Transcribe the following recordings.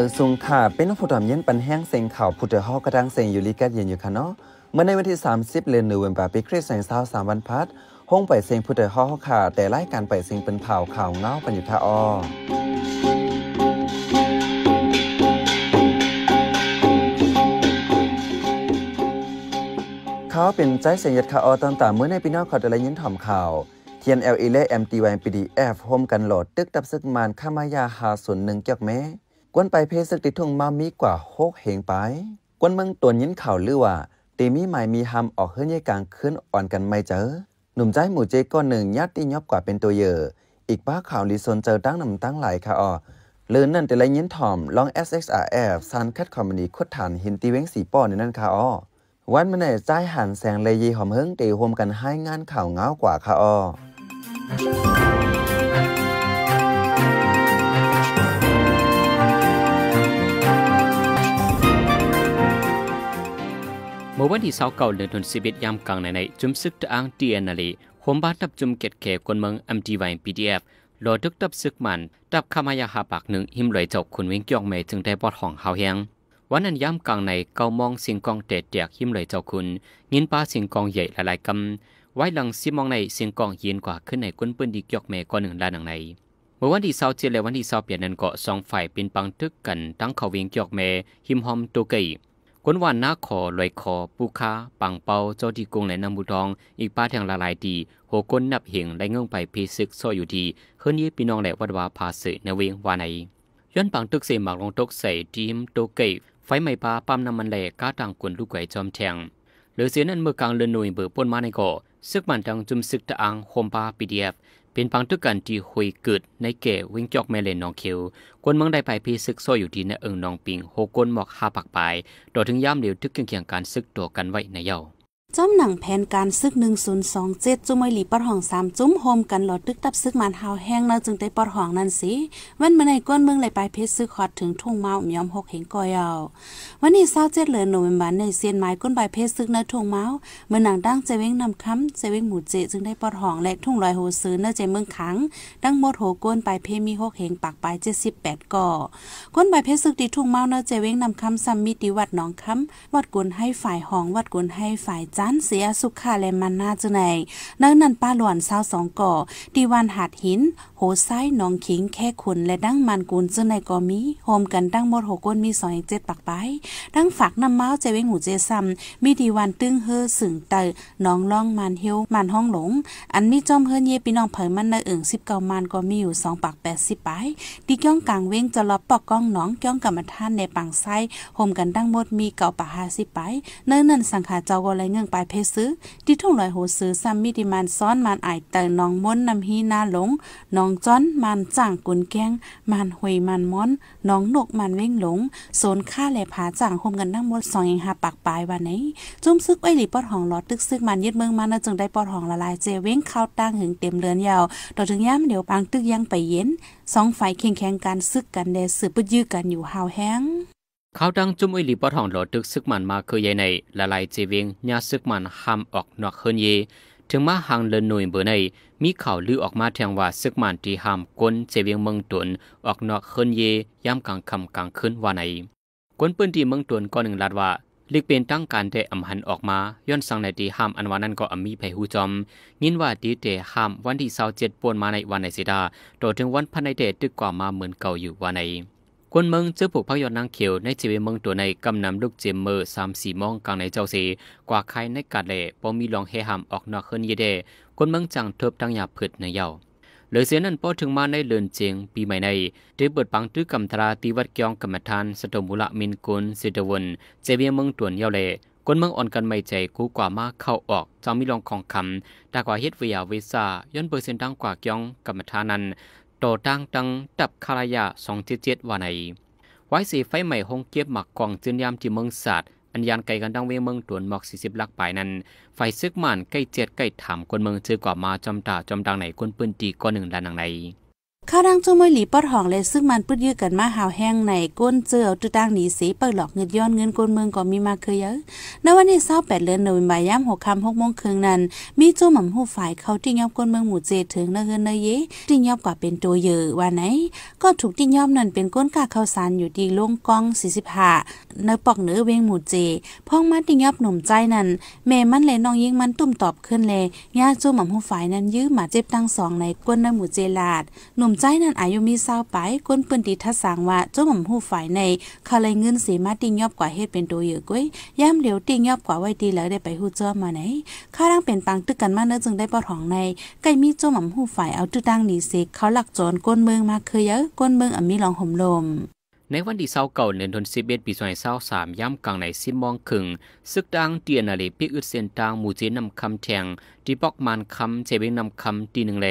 อยูสุงค่ะเป็นผู้ดำเย็นปันแห้งเซงข่าวผู้เดือฮอกระดังเซงอยู่ลิกัดเย็นอยู่ค่ะเนาะเมื่อในวันที่ 30เดือนหนึ่งวันปาปีคริสต์แสงเศร้าสามวันพัดห้องไปเซงผู้เดือฮอกค่ะแต่ไล่การไปเซงเป็นเผาข่าวเงาปันอยู่ท่าอ้อเขาเป็นใจเสียงยัดคาออตอนต่างเมื่อในปีนอกขอดอะไรยินถ่อมข่าวเทียนเอลเอเล่เอ็มตีวานพีดีเอฟโฮมกันโหลดตึกดับซึกมานข้ามายาหาส่วนหนึ่งเกี่ยวกับแม่กวนไปเพศติทุ่งมามีกว่าหกเหงไป กวนเมืองตัวยินข่าวลือว่าตีมีใหม่มีหำออกเฮือนยกลางขึ้นอ่อนกันไม่เจอ หนุ่มใจหมู่เจก้อนหนึ่งยัดตียอบกว่าเป็นตัวเยออีกป้าข่าวลีซนเจอตั้งนำตั้งไหลค่ะอ่อเลือนนั่นแต่ไรยินถ่อม ลอง SXRF ซันคัดคอมมานีคดฐานหินตีเว้งสีป้อในนั่นค่ะอ้อวันมันไหนใจหันแสงเลยยีหอมเฮิงเตะโฮมกันให้งานข่าวเงากว่าค่ะอ้อมื่อวันที่29เดือนธันวาคมยามกลางในในจุมซึกตะอังตีแอนนาลีขมบ้าดทับจุมเกตเขคนเมืองอัมดีไวพีดีเอฟรอดึกตับซึกมันตับขามายาหาปากหนึ่งหิมลอยจบคุณวิ่งยองเมจึงได้ปอดห้องเฮาแยงวันนั้นยามกลางในเกามองสิงกองเตะเตียกหิมเลยเจ้าคุณยินป้าสิงกองใหญ่หลายๆกำไว้หลังซีมองในสิงกองย็นกว่าขึ้นในก้นปืนดีกยอกเมก้อนหนึ่งด้านหนังในเมื่อวันที่เสาร์เจริญวันที่เสาร์เปียนนั้นเกาะสองฝ่ายเป็นปังทึกกันตั้งเขาเวิ่งกยอเมหิมหอมตัวเกยคนวันนาขอลอยคอปูคาปังเปาเจ้าที่กงและนำบุทองอีกป้าทางละลายตีหกคนนับเหงและเงื่องไปเพศึกซออยู่ดีเฮือนี้พี่น้องแหละวัดวาพาสึในเวงวานในย้อนปังตึกเสียมากลงตกใส่ทีมโตเกยไฟไหม้ปลาปั้มน้ำมันแหลกก้าต่างกวนลูกไก่จอมแทงหรือเสียนั้นเมื่อกลางเลืนหน่ยเบอร์ป้นมาในก่อซึกมันทางจุมซึกตะอังโฮมปาปีเดียฟเป็นปังทุกกันที่หุยเกิดในเก๋วิ่งจอกแม่เลนนองเคียวกวนเมืองได้ไปพีศซึกโซอยู่ที่ในเอิงนองปิงโฮกนหมอกหาปักปายโดอถึงย่ามเดียวทึกเคียงเคียงการซึกตัวกันไว้ในเย้าจ้อมหนังแผนการซึก1027จุ้มไอหลีปะห่อง 3 จุ้มโฮมกันหลอดตึกตับซึกมันหาวแห้งเนาจึงได้ปะห่องนั่นสิ วันมื่อในก้นเมืองไหลไปเพชรซึกฮอดถึงทุ่งเมามยอมหกเหงก้อยาววันนี้27เดือนโนเวมบาในเซียนไม้ก้นใบเพชรซึกในทุ่งเมาเมื่อหนังดั้งเจเวงนำคำเจเวงหมู่เจจึงได้ปะห่องและทุ่งลอยโหซื้อเนาเจเมืองขังดั้งหมดโหก้นใบเพมีหกเหงปากปลาย78ก่อก้นใบเพชรซึกที่ทุ่งเมาเนาเจเวงนำคำซัมมิติวัดหนองคำวัดกุนให้ฝ่ายห้องวัดกุนให้ฝ่ายจันเสียสุขาและมันนาจุไหนนังนันป้าหลวนเศร้าสองก่อ ดีวันหาดหิน โหไน้นองขิงแค่ขุนและดั้งมันกูลจุไหนก็มีโฮมกันดั้งหมดหกคนมีสองเจ็ดปักไป ดั้งฝากน้ำเมาเจเวงหูเจซัม มีดีวันตึ้งเฮอสึงเตอน้องล่องมันเฮียวมันห้องหลง อันมีจอมเฮือนเยปีน้องเผยมันในเอิงสิบเก้ามันก็มีอยู่สองปักแปดสิบไปดีก้องกลางเว้งจะ็อบปอกก้องน้องก้องกรรมฐานในปังไซโฮมกันดั้งหมดมีเก่าปะห้าสิบไปเนินนันสังขาเจ้าก็เลยเงืนปายเพซื้อที่ทุ่งลอยโหซื้อซ้ำมีดิมันซ้อนมันอายแต่น้องม้นนำฮีนาหลง น้องจ้อนมันจ่างกุนแกง มันหวยมันม้อน น้องนกมันเว้งหลง โซนค่าแหลผาจ่างโฮมกันนั่งมดสองเองหาปากปลายวันไหนจุ้มซึกไอหลีปอดหองหลอดตึกซึกมันยึดเมืองมันจึงได้ปอดหองละลายเจเว้งข้าวตั้งหึงเต็มเรือนยาวต่อถึงย่ามเดี๋ยวปังตึกยังไปเย็น สองไฟเข่งแข่งการซึกกันแดสืบปยื้อกันอยู่หาวแห้งเขาดังจุ่มอิลีปทองหลอดึกซึกมันมาคือใหญ่ในละลายจีเงยาซึกมันห้ามออกนอกเฮนเย ถึงมาหางเลนหน่วยเบอร์ใน มีข่าวลือออกมาแทงว่าซึกมันที่ห้ามก้นเจวียงเมืองตุนออกนอกเฮนเยย่ำกลางคำกลางคืนว่าในก้นปืนที่เมืองตุนก็หนึ่งลัดว่าลิกเป็นตั้งการแต่อำหันออกมาย้อนสั่งในตีห้ามอันวานั้นก็อมีไผหูจอม ยินว่าตีเตห้ามวันที่เสาเจ็ดปวนมาในวันในสิดาโดถึงวันพันในเตตึกกว่ามาเหมือนเก่าอยู่วันในคนเมืองเจ้าผูกพยอดนางเขียว ในจีเเมืองตัวในกำนำลูกเจมเมอร์สามสี่มองกลางในเจ้าสีกว่าใครในกาดเล่ปอมีลองเฮหามออกนอกเฮินยีเดคนเมืองจังเทิบตั้งหยาผืดในเยาเหลือเสียนั้น พอถึงมาในเลือนเจียงปีใหม่ในได้เปิดปังตื้อกำตราตีวัดกยองกรรมฐาน สตมุละมินกุลสิดวนเจวียเมืองตวนเยาเล่คนเมืองอ่อนกันไม่ใจกู้กว่ามาเข้าออกจะมิลองของคำแต่กว่าเฮ็ดวิยาวิซาย้อนเปอร์เซ็นต์ดังกว่ากยองกรรมฐานนั้น่ตตั้งตังตับคารายาสองเจ็ดเจ็ดวันใน ไว้สีไฟใหม่หงเก็บหมักกองจืนยามที่เมืองศาสตร์อันยานไก่กันดังเวเมืองตวนหมอกสี่สิบลักปายนั้น ไฟซึกมันใกล้เจ็ด ใกล้ถามคนเมืองเจอกว่ามาจำตาจำดังไหนคนปืนตีก้อนหนึ่งด้านหนังไหนข้าดังจมวยหลีปอดห้องเลยซึ่งมันปืดยื้อกันมาหาวแห้งในก้นเจือตุ้ตั้งหนีสีเปิดหลอกเงินย้อนเงินก้นเมืองก็มีมาเคยเยอะในวันที่เศร้าแปดเลือนหนเ่มบาย่ำหกคำหกโมงครึ่งนั้นมีู่หม่ำหูฝ่ายเขาที่ยอบก้นเมืองหมู่เจถึงเนเฮอเน้นเย่ที่ยอบกว่าเป็นตัวเยอะวัาไหนก็ถูกที่ยอบนั่นเป็นก้นกาข้าวสารอยู่ดีลงกองสี่สิบห้าเนปอกเนื้อเวงหมู่เจพ้องมาที่ยอบหนุ่มใจนั้นเมย์มันเลยน้องยิ่งมันตุ่มตอบขึ้นเลยย่าโจหม่ำหูฝ่ายนั้นยื้อหมาเจ็บตั้งสองในก้นในหมู่เจลาดหนุ่มใจนั้นอายุมีเศร้าไปก้นปืนดีทัดสางว่าเจ้าหม่อมหูฝ่ายในเขาเลยเงินสีมาติงยอบกว่าเฮ็ดเป็นตัวเยอะก้ยย่ำเหลียวติงยอบกว่าไว้ดีแล้ว ได้ไปหูเจ้ามาไหนข้าร่างเป็นปังตึกกันมาเนื้อจึงได้ปอท้องในใกล้มีเจ้าหม่อมหูฝ่ายเอาตึ้อตั้งหนีเสกเขาหลักโจรก้นเมืองมาเคยเยอะก้นเมืองอ่ะมีลองห่มลมในวันที่เศร้าเก่าเดือนธันวาคมปีสองพันสิบสามย่ำกลางในสิบมองคึงซึกดังเตียนอะไรพิอึดเซนตางมูเจนำคำแทง ที่ปอกมันคำเจวิงนำคำตีหนึ่งเล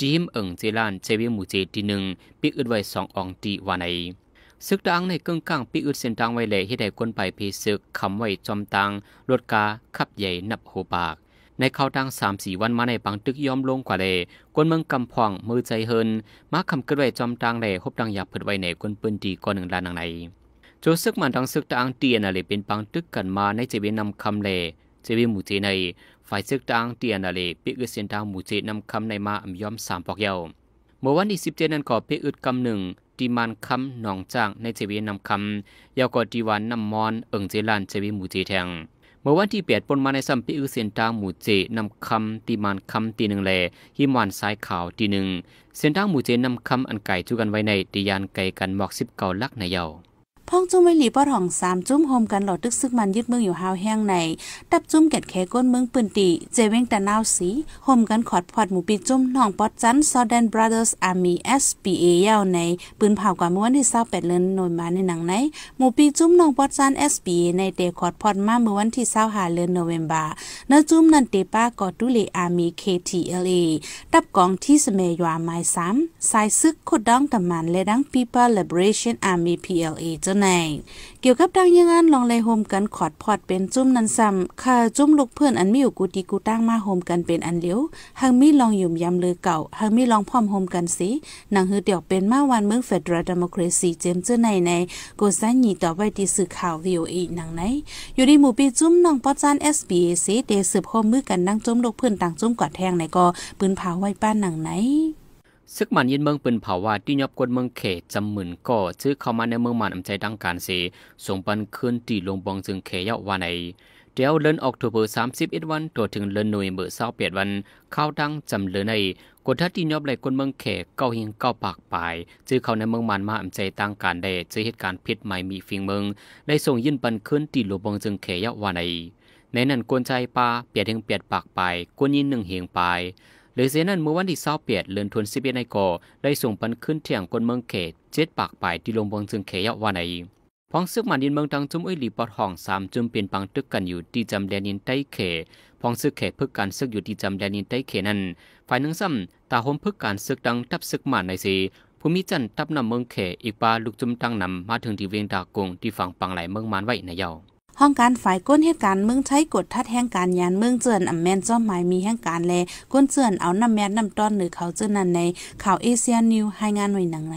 ทีมเอิงเจลานเจวิงมูเจตีหนึ่งพิอึดไว้สององตีวานในซึกดังในกึ่งกลางพิอึดเส้นทางไว้เลยให้ได้คนไปพิซึกคำไว้จอมตังรถกาขับใหญ่นับหูปากในเขาดังสามสี่วันมาในปังตึกยอมลงกว่าเลยกวนเมืองกำพองมือใจเฮิน มาคำกระไวจอมดังเลยพบดังอยากเผดไว้ในกวนปืนดีก่อนหนึ่งลานหนังใน โจซึกมันดังซึกตางเตียนอะไรเป็นปังตึกกันมาในเจวีนำคำเลเจวีหมู่เจในฝ่ายซึกตางเตียนอะไรปิกเส้นดางหมู่เจนำคำในมาอัมยอมสามปอกเยาเมื่อวันที่สิบเจนั้นก่อเปอึดกำหนึ่งตีมันคำหนองจ้างในเจวีนำคำยาวกอตีวันนำมอนเอิงเจลันเจวีหมู่เจแทงมื่อวันที่แปดปนมาในซัมปีอือเซนตางหมู่เจนำคำตีมานคำตีหนึ่งแลหิมวันสายขาวตีหนึ่งเซนตางหมู่เจนำคำอันไก่จุกันไว้ในตียานไก่กันหมอกสิบเก่าลักในเยาพ้องจุ้มไว้หลีป้อทองสามจุ้มโฮมกันหลอดตึกซึกมันยึดเมืองอยู่หาวแห้งใน ตับจุ้มเก็ดแขก้นเมืองปืนตีเจเวงตะนาวสีโฮมกันขอดพอดหมูปีจุ้มน้องปอดจันซอเแดนบราเดอร์สอาร์มี SPA ยาวใน ปืนเผากว่าเมื่อวันที่เศร้าแปดเลนหน่วยมาในหนังไหนหมูปีจุ้มน้องปอดจัน SPA ในเตขอดพอดมาเมื่อวันที่เศร้าหาเลนโนเวมบาเนื้อจุ้มนันเตป้ากอดุเลอาร์มี KTLA ตับกองที่สเมยวาไม้ซ้ำสายซึกขุดดองตะมันและดัง p e เ p l ร Liberation Army PLA จนไหนเกี่ยวกับดังยังงานลองเลยโฮมกันขอดพอดเป็นจุ้มนันซ้ำค่ะจุ้มลูกเพื่อนอันมีอยู่กูดีกูตั้งมาโฮมกันเป็นอันเลียวหางมีลองยุ่มยำเลยเก่าหางมีลองพร้อมโฮมกันสิหนังฮือเดี่ยวเป็นมาวันเมืองเฟดรัลเดโมคราซีเจมเจอในในกูสัหนีต่อไปที่สื่อข่าววิโอเอหนังไหน อยู่ในหมู่ปีจุ้มน้องป้อจันเอสบีเอซีเดสืบโฮมมือกันนั่งจุ้มลูกเพื่อนต่างจุ้มกอดแทงในก็ปืนผาไว้ป้านหนังไหนซึกมันยินเมืองปืนเผาว่าที่ยบกวนเมืองเขตจำหมื่นก่อซื้อเข้ามาในเมืองมันอำใจดังการเสส่งปันคืนตีลงบองจึงเขยาวาในเดี๋ยวเลินออกตัวเบอร์สามสิบเอ็ดวันตัวถึงเลินหน่วยเบอร์เศร้าเปียดวันเข้าดังจำเลยในกดทัดที่ยบไหลกวนเมืองเขตเก้าหิงเก้าปากปลายซื้อเข้าในเมืองมันมาอำใจตั้งการได้ซื้อเหตุการณ์พิษใหม่มีฟิงเมืองได้ส่งยินปันคืนตีลงบองจึงเขยาววาในในนั้นกวนใจปลาเปียดถึงเปียดปากปลายกวนยินหนึ่งเหียงปลายหรือเสนั้นเมื่อวันที่เศร้าเปียดเลือนทวนซิเบียในกอได้ส่งพันขึ้นเที่ยงคนเมืองเขตเจ็ดปากปลายที่ลงบงจึงเขยะวานัยพองซึกมันยินเมืองตังจุ้มอุยหลีปอดห้องสามจุ้มเปลี่ยนปังตึกกันอยู่ที่จำแดนินใต้เขพองซึกเขพึกการซึกอยู่ที่จำแดนินใต้เขนั้นฝ่ายหนึ่งซ้ำตาหมพึกการซึกดังทับซึกมันในสีภูมิจันทับนำเมืองเขอีกปลาลูกจุ้มตังนำมาถึงที่เวียงดากงที่ฝั่งปังไหลเมืองมันไว้ในเยา้าห้องการฝ่ายก้นเหตุการณ์เมืองใช้กดทัดแห่งการ ยานเมืองเจือนอำแมนจ้อมหมายมีแห่งการแลก้นเจือนเอาน้ำแมนน้ำต้อนหรือเขาเจือนนั้นในข่าวเอเชียนิวรายงานหน่วยหนังไหน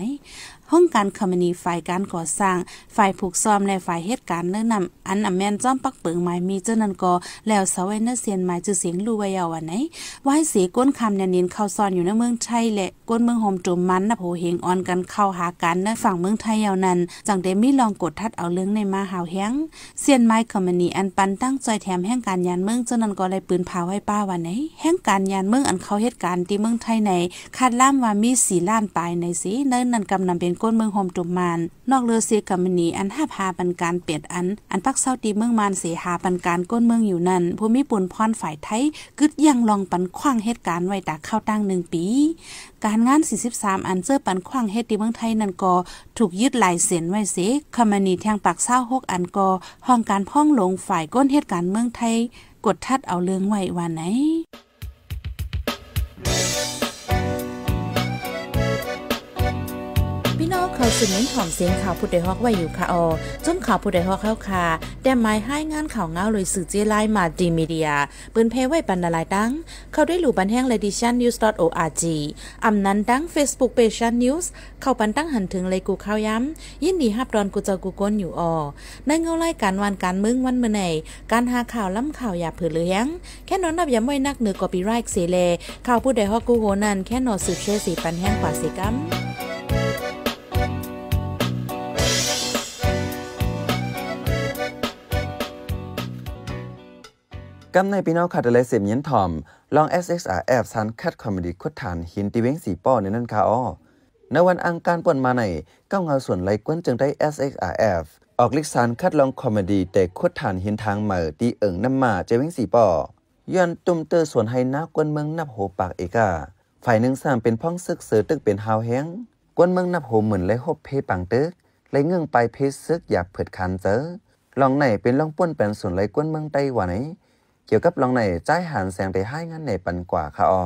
ห้องการคมนีฝ่ายการก่อสร้างฝ่ายผูกซ่อมและฝ่ายเหตุการณ์เนินนำอันอำแม่นจ้อมปักเปิงหมายมีเจ้านันกอแล้วสวัยเนเซียนหมายจือเสียงรูไวยาวันไหนวาเสีก้นคำเนี่ยนินเข้าซ่อนอยู่ในเมืองไทยและก้นเมืองโฮมจมมันนะโผเหงออนกันเข้าหากันในฝั่งเมืองไทยยาวนั้นจังได้มีลองกดทัดเอาเรื่องในมาหาวแฮงเซียนไม้คอมมนีอันปันตั้งใจแถมแห่งการยานเมืองเจ้านันกอเลยปืนพาไว้ป้าวันไหนแห่งการยานเมืองอันเขาเหตุการณ์ที่เมืองไทยในคาดล่ามว่ามีสีล้านปลายในสีเนินนันกำนำเป็นก้นเมืองโฮมตุมมาน นอกเรือเสียกัมนีอันห้าพาปันการเปียดอันอันปักเศร้าตีเมืองมานเสียหาปันการก้นเมืองอยู่นั่นภูมิปุ่นพรฝ่ายไทยกึดยังลองปันคว้างเหตุการณ์ไว้ตาเข้าตั้งหนึ่งปี การงาน43อันเจอปันคว้างเหตุตีเมืองไทยนั่นก็ถูกยึดหลายเส้นไว้เสกำมนีแทงปากเศร้าหกอันก็ห้องการพ่องลงฝ่ายก้นเหตุการณ์เมืองไทย กดทัดเอาเรื่องไว้วันไหนสืนเน้นหอมเสียงข่าวผู้ใดฮอกไว้อยู่ค่ะอจนข่าวผู้ใดฮอกเข้าค่ะแต่ไม้ให้งานข่าวเงาเลยสื่อเจไลมาดีมีเดียปืนเพไว้ปันละลายตั้งเข้าด้วยหลู่บันแห้งเลดิชันนิวส์ .org ออานั้น ดังเฟซบุ๊กเพจชันนิวส์เข้าปันตั้งหันถึงเลยกูข่าวย้ำยินดีฮับดอนกูเจอกูก้นอยู่ออในเงาไล่การวันการมึงวันเมื่อไห่การหาข่าวล้ำข่าวอย่าเผือเลี้ยงแค่นอนนับย้ำไว้นักเหนือกอบีไรกเสเลข่าวผู้ใดฮอกกูโหนันแค่นอนสืบเชสีปันแห้งกว่าสีกัมกำในพี่น้องคาดแตเลยเสียมเย็นถอม ลอง SXR F อซันคัดคอมเมดี้คุดฐานหินตีเว้งสีป้อในนั่นค่ะอ้อในวันอังการปวนมาในก้าวเงาส่วนไรกวนจึงได้ SXRF ออกลิกซันคัดลองคอมเมดี้แต่คุดฐานหินทางเหมอตีเอิงน้ำมาเจว้งสีป้อย้อนตุ่มเตอส่วนให้นักกวนเมืองนับโหปากเอกาฝ่ายหนึ่งสร้างเป็นพ้องซึกเสือตึกเป็นฮาวแห้งกวนเมืองนับโหเหมือนไรหบเพปังตึกไรเงื่องไปเพซึกอยากเผิดคันเจอลองไหนเป็นลองป้วนแปนส่วนไรกวนเมืองไต้หวันไอเกี่ยวกับลองในใจหันแสงไปให้งานในปันกว่า ค่ะอ๋อ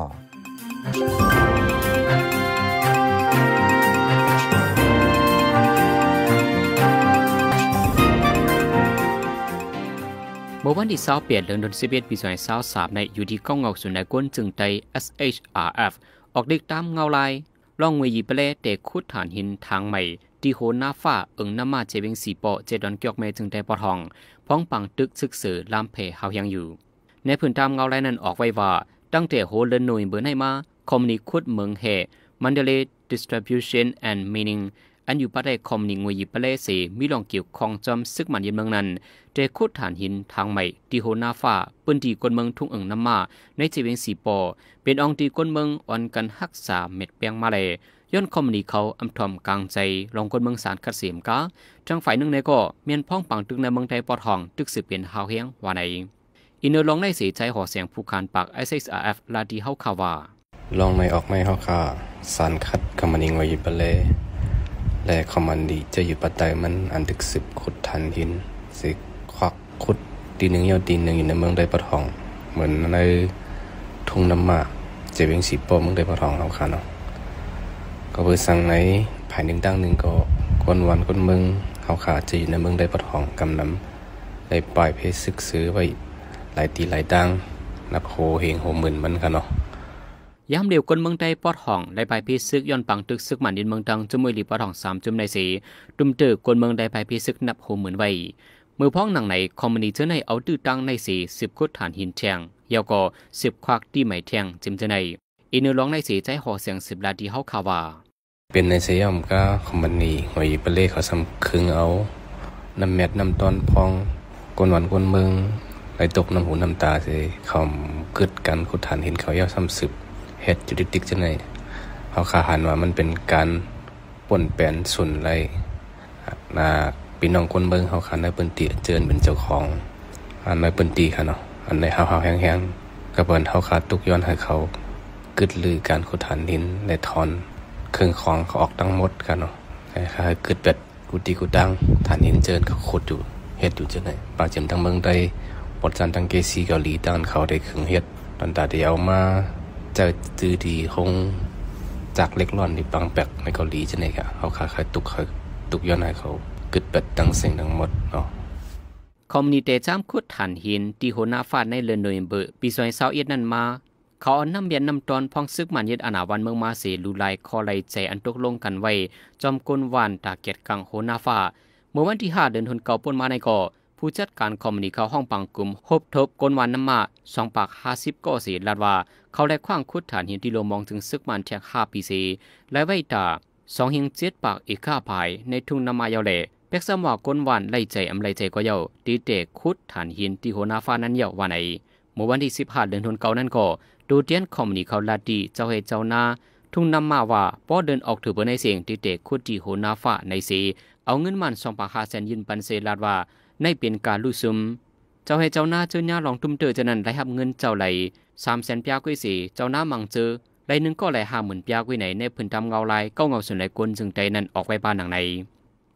เมื่อวันที่2 0เดือนธันวาคมปี2023ในอยู่ที่กองเงาสุนัยก้นจึงไต SHRF ออกเด็กตามเงาลายล่องเวยีเปเลเตกคุดฐานหินทางใหม่ ที่โหน้าฟ้าเอิงน้ำมาเจวิงสีปอเจดอนเกียกเมจึงไจปอทอง พ้องปังตึกซึกเสือลามเพเฮายังอยู่ในพื้นทามเงาไรนั้นออกไว้ว่า ตั้งแต่โฮเลนหน่วยเบอร์ให้มา คอมนิคุดเมืองแห่มันเดเลิสทริบิวชันแอนด์มีนิ่งอันอยู่ประเทศคอมนิวยปรเลสีมีลองเกี่ยวของจอมซึกมันยินเมืองนั้นเจคุดฐานหินทางใหม่ที่โหนาฟาปืนที่กนเมืองทุ่งเอิงน้ำมาในจีเวงสีปอเป็นองตีกนเมืองอ่อนกันฮักษาเม็ดเปียงมาเลยย้อนคอมนิเขาอำทอมกลางใจรองกนเมืองสารคัดเสียมกาจังฝ่ายหนึ่งในก็เมียนพ้องปังตึกในเมืองไทยปอทองตึกสืบเป็นหาวเฮียงว่าไหนอินเนอร์ลองในสียใจหอเสียงผู้การปาก SXRF ลาดีเฮาคาวาลองไม่ออกไม่เฮาคาสารคัดกำมันิงไวยิปเลและคอมมันดีจะอยู่ปัตไตมันอันตึกสิบขุดทันหินสิควักขุดตีหนึ่งเยาดตีหนึ่งอยู่ในเมืองได้ปะทองเหมือนในทุ่งน้ำหมากเจวิงสีโป้เมืองได้ปะทองเอาคาเนาะ ก็เพื่อสั่งในนภายหนึ่งดั้งหนึ่งก็คนวันคนเมืองเขาขาจะอยู่ในเมืองได้ปะทองกำน้ำได้ปล่อยเพศศึกซื้อไว้หลายตีหลายดังนับโหเฮงโหหมื่นมันกันเนาะย้ำเดียวคนเมืองไทยปอดห้องได้ไปพิซึกย้อนปังตึกซึกหมันดินเมืองดังจุ่มมือหลีปอดห้องสามจุ่มในสีตุ่มึกกคนเมืองได้ไปพิซึกนับโหหมื่นไว้มือพ้องหนังไหนคอมมินิเจอ์ในเอาตื้อตังในสีสิบกุดฐานหินแทงยาวก่อสิบควักที่ไหมแทงจิมเจในอนเนอร์ร้องในสีใจห่อเสียงสิบลาดีเฮาคาวาเป็นในสยียมก็คอมมินีหอยเปเล่เขาสำคึงเอาน้ำแม็ดน้ำตอนพองกวนหวานกวนเมืองไหตกน้ำหูน้ำตาเสขาเกิดกันขุดฐานเห็นเขาเย่าซ้ำสืบเฮ็ดจุดติกจะไหนเขาขาหันว่ามันเป็นการป่นแปนสุนไรนาปีน้องคนเบิ้งเขาขันได้เปิ้นตีเจินเป็นเจ้าของอันในเปิ้นตีค่ะเนาะอันในเฮาเฮาแห้งๆกระเบินเฮาขาดทุกย้อนให้เขากึดลือการขุดฐานหินในทอนเครื่องของเขาออกทั้งหมดค่ะเนาะคล้ายๆกึดเป็ดกุฏิกุดังฐานหินเจินเขาขุดอยู่เฮ็ดอยู่จะไหนปากเจิมทั้งเมืองได้บทจันตังเกซีเกาหลีตอนเขาได้ขึงเฮ็ดตอนตาเดียวมา เจอจือดีคงจากเล็กร่อนที่บางแปกในเกาหลีจะไหนกะเขาขาครตุกเครตุกย้อนให้เขากึดเปิดตังเสียงทั้งหมดเนาะคอมมินิเตจ้ามคุดหันหินที่หัวหน้าฟาดในเลอนโนยเบอร์ปีซอยเซาเอ็ดนั่นมา เขาเอาน้ำเบียนน้ำตอนพองซึกมันยึดอนาวันเมืองมาเสลูไลคอไลใจอันตกลงกันไว้ จอมกลนวานตาเกียดกังหัวหน้าฟาเมื่อวันที่ห้าเดือนธัน่าปนมาในก่อผู้จัดการคอมมินิเขาห้องปังกลุ่มหบทบกนวันน้ำมาสองปากห้าสิบก่เสีลาดว่า เขาได้คว้างคุดฐานหินที่ลมมองถึงซึกมันแทกห้าปีสีและไว้ตาสองหิงเจ็ดปากอีกข้าภายในทุ่งน้ำมาเยาเล่เพ็กสมากนวันไล่ใจอำไล่ใจก็เยาตีเตกคุดฐานหินที่หัวหน้าฟ้านั้นเยาวันไหนเมื่อวันที่สิบห้าเดือนธันวาคมนั้นก็ดูเตียนคอมมินิเขาลาดีเจ้าเฮเจ้านาทุ่งนำมาว่าป้อเดินออกถือไบในเสียงตีเตกคุดทีโหนาฟ้าในสีเอาเงินมันสองปากหาแสนยินปันเซลาดว่าในเปลี่ยนการลู่ซุมเจ้าให้เจ้าหน้าเจ้าหน้าลองทุ่มเตอจะนั้นได้หับเงินเจ้าไหลสามแสนปียกุ้ยสีเจ้าหน้ามังเจอไหลนึงก็ไหลห้าหมื่นปียกุ้ยไหนในพื้นทำเงาลายเก้าเงาส่วนไหลกวนจึงใจนั้นออกไปบ้านหนังไหน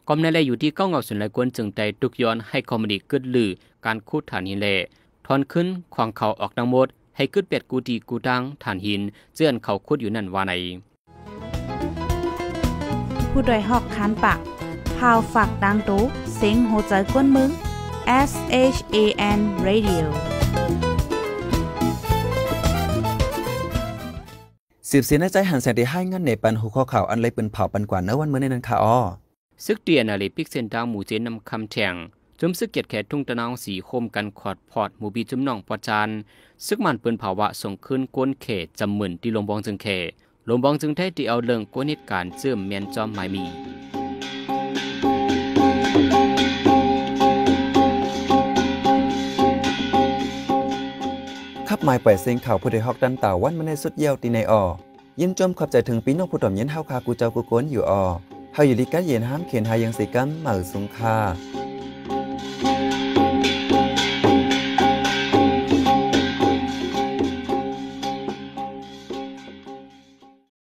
กอมในแลอยู่ที่เก้าเงาส่วนไหลกวนจึงใจตุกย้อนให้คอมดีกึดลือการคูดฐานหินแลทอนขึ้นขวางเขาออกดังหมดให้กึดเป็ดกูดีกูดังฐานหิน เจื่อนเขาคุดอยู่นั่นว่าไหนผู้โดยหอกคานปาก่าวฝากดังตู้เซยงโหใจกวนมึง S H A N Radio สิบสีนาใจหันแสงที่ให้งั้น ในปันหูข้อข่าว อันเลยเป็นเผาปันกว่าเนื้อวันเมื่อในนั้นค่ะอ้อซึกเตียนอะไรพิกเซนดาวหมู่เจนนำคำแทงจุมซึกเกียดแขทุ่งตะนาวสีคมกันขอดพอดหมู่บีจุมน่องปอจานซึกมันเปินภาวะส่งขึ้นก้นเขตจำเหมือนที่ลงบองจึงเขลงบองจึงแท้ที่เอาเลิงก้นเหตุการณ์เชื่อมเมียนจอมหมายมีับไม้ปล่อยเสียงข่าวผู้ใดฮอกดันต่าวันมาในสุดเยี่ยวตีในออยินจมขับใจถึงปีน้องผู้ต่อมเย็นเฮาคากูเจ้ากูโกนอยู่ออเฮาอยู่ดีกันเย็นห้ามเขียนหายังสีกันเหมือสุงคา